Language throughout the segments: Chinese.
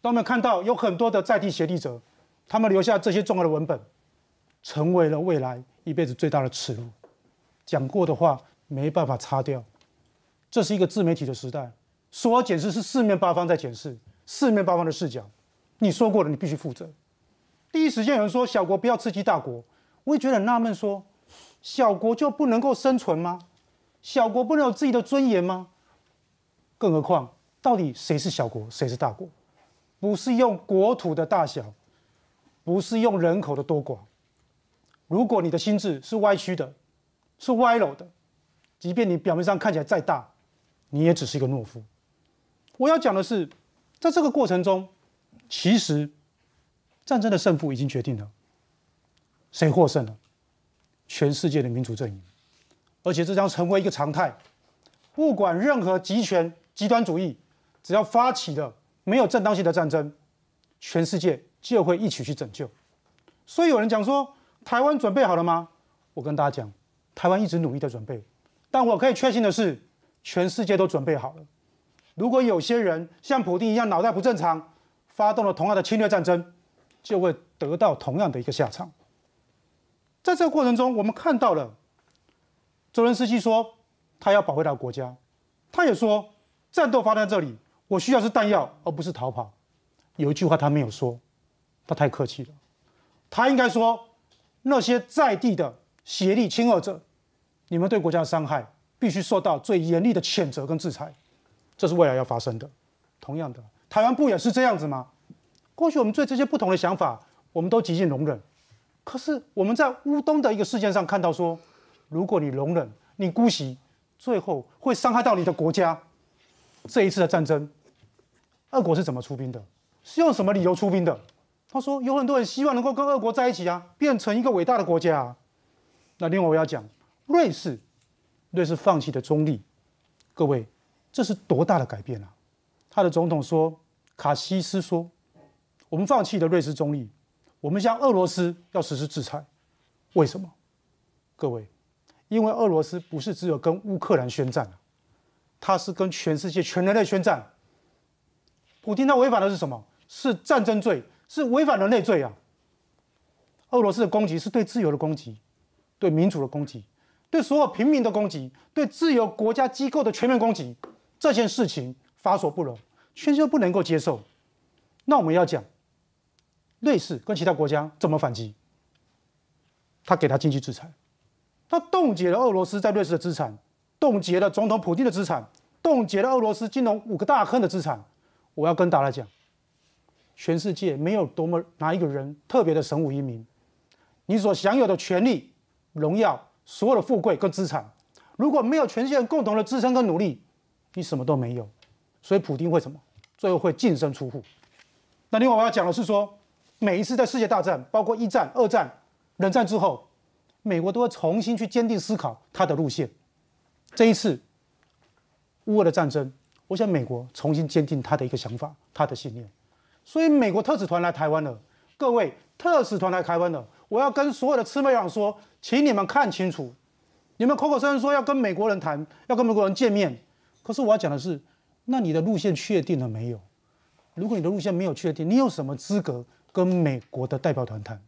当我们看到有很多的在地协力者，他们留下这些重要的文本，成为了未来一辈子最大的耻辱。讲过的话没办法擦掉。这是一个自媒体的时代，所有检视是四面八方在检视，四面八方的视角。你说过了，你必须负责。第一时间有人说小国不要刺激大国，我也觉得很纳闷，说小国就不能够生存吗？小国不能有自己的尊严吗？更何况，到底谁是小国，谁是大国？不是用国土的大小，不是用人口的多寡。如果你的心智是歪曲的，是歪楼的，即便你表面上看起来再大，你也只是一个懦夫。我要讲的是，在这个过程中，其实战争的胜负已经决定了，谁获胜了，全世界的民主阵营，而且这将成为一个常态。不管任何集权、极端主义，只要发起的。没有正当性的战争，全世界就会一起去拯救。所以有人讲说，台湾准备好了吗？我跟大家讲，台湾一直努力的准备。但我可以确信的是，全世界都准备好了。如果有些人像普京一样脑袋不正常，发动了同样的侵略战争，就会得到同样的一个下场。在这个过程中，我们看到了，周恩基说他要保卫他的国家，他也说战斗发生在这里。我需要是弹药，而不是逃跑。有一句话他没有说，他太客气了。他应该说，那些在地的协力亲俄者，你们对国家的伤害必须受到最严厉的谴责跟制裁，这是未来要发生的。同样的，台湾不也是这样子吗？过去我们对这些不同的想法，我们都极尽容忍。可是我们在乌东的一个事件上看到，说如果你容忍，你姑息，最后会伤害到你的国家。这一次的战争。俄国是怎么出兵的？是用什么理由出兵的？他说有很多人希望能够跟俄国在一起啊，变成一个伟大的国家啊。那另外我要讲，瑞士，瑞士放弃的中立，各位，这是多大的改变啊！他的总统说，卡西斯说，我们放弃了瑞士中立，我们向俄罗斯要实施制裁，为什么？各位，因为俄罗斯不是只有跟乌克兰宣战啊，他是跟全世界全人类宣战。普京他违反的是什么？是战争罪，是违反人类罪啊！俄罗斯的攻击是对自由的攻击，对民主的攻击，对所有平民的攻击，对自由国家机构的全面攻击。这件事情法所不容，全球不能够接受。那我们要讲，瑞士跟其他国家怎么反击？他给他经济制裁，他冻结了俄罗斯在瑞士的资产，冻结了总统普京的资产，冻结了俄罗斯金融五个大坑的资产。我要跟大家讲，全世界没有多么哪一个人特别的神武英明。你所享有的权利、荣耀、所有的富贵跟资产，如果没有全世界人共同的支撑跟努力，你什么都没有。所以普京会什么最后会净身出户？那另外我要讲的是说，每一次在世界大战，包括一战、二战、冷战之后，美国都会重新去坚定思考它的路线。这一次乌俄的战争。我想美国重新坚定他的一个想法，他的信念。所以美国特使团来台湾了，各位特使团来台湾了，我要跟所有的吃面党说，请你们看清楚，你们口口声声说要跟美国人谈，要跟美国人见面，可是我要讲的是，那你的路线确定了没有？如果你的路线没有确定，你有什么资格跟美国的代表团谈？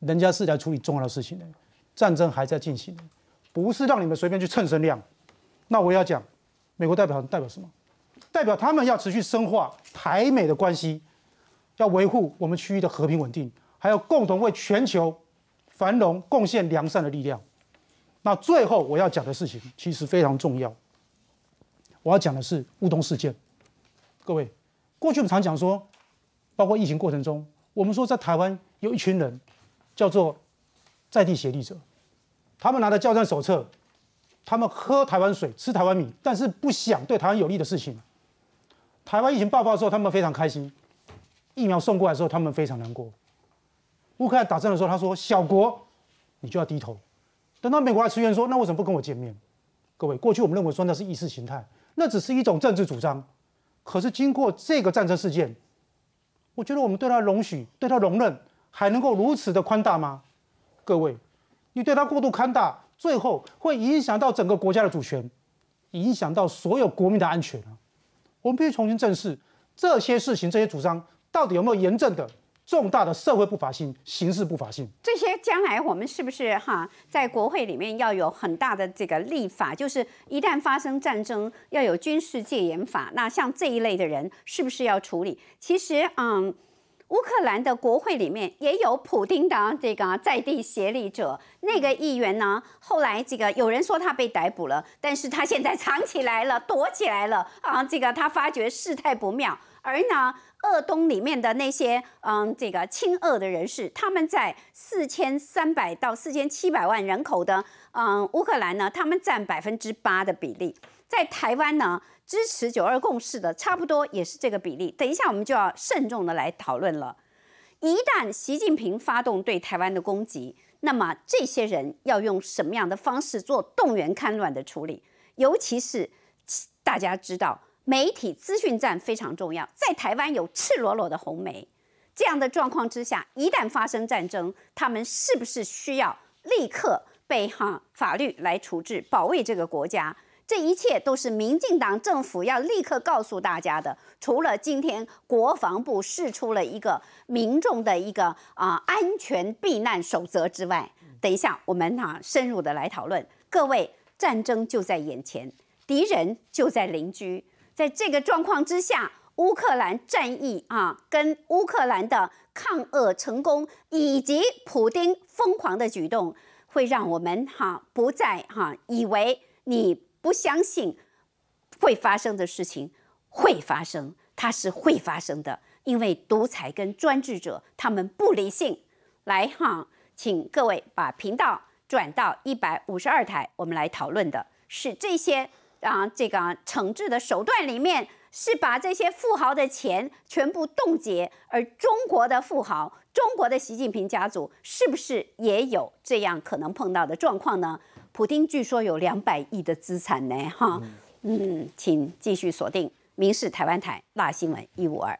人家是来处理重要的事情的，战争还在进行，不是让你们随便去蹭身量。那我要讲，美国代表团代表什么？代表他们要持续深化台美的关系，要维护我们区域的和平稳定，还要共同为全球繁荣贡献良善的力量。那最后我要讲的事情其实非常重要。我要讲的是乌东事件。各位，过去我们常讲说，包括疫情过程中，我们说在台湾有一群人叫做在地协力者，他们拿着交战手册，他们喝台湾水、吃台湾米，但是不想对台湾有利的事情。台湾疫情爆发的时候，他们非常开心；疫苗送过来的时候，他们非常难过。乌克兰打仗的时候，他说：“小国，你就要低头。”等到美国来支援，说：“那为什么不跟我见面？”各位，过去我们认为说那是意识形态，那只是一种政治主张。可是经过这个战争事件，我觉得我们对他容许、对他容忍，还能够如此的宽大吗？各位，你对他过度宽大，最后会影响到整个国家的主权，影响到所有国民的安全啊！我们必须重新正视这些事情，这些主张到底有没有严正的、重大的社会不法性、刑事不法性？这些将来我们是不是哈在国会里面要有很大的这个立法？就是一旦发生战争，要有军事戒严法。那像这一类的人，是不是要处理？其实，嗯。乌克兰的国会里面也有普丁的这个在地协力者，那个议员呢，后来这个有人说他被逮捕了，但是他现在藏起来了，躲起来了啊！这个他发觉事态不妙，而呢，鄂东里面的那些嗯，这个亲鄂的人士，他们在四千三百到四千七百万人口的嗯乌克兰呢，他们占百分之八的比例。在台湾呢，支持“九二共识”的差不多也是这个比例。等一下我们就要慎重的来讨论了。一旦习近平发动对台湾的攻击，那么这些人要用什么样的方式做动员戡乱的处理？尤其是大家知道，媒体资讯战非常重要，在台湾有赤裸裸的红媒，这样的状况之下，一旦发生战争，他们是不是需要立刻被哈法律来处置，保卫这个国家？这一切都是民进党政府要立刻告诉大家的。除了今天国防部释出了一个民众的一个啊安全避难守则之外，等一下我们哈深入的来讨论。各位，战争就在眼前，敌人就在邻居。在这个状况之下，乌克兰战役啊，跟乌克兰的抗俄成功，以及普京疯狂的举动，会让我们哈不再哈以为你。不相信会发生的事情会发生，它是会发生的，因为独裁跟专制者他们不理性。来哈，请各位把频道转到一百五十二台，我们来讨论的是这些啊，这个惩治的手段里面是把这些富豪的钱全部冻结，而中国的富豪，中国的习近平家族是不是也有这样可能碰到的状况呢？普京据说有两百亿的资产呢，哈，嗯，请继续锁定《民视台湾台》大新闻一五二。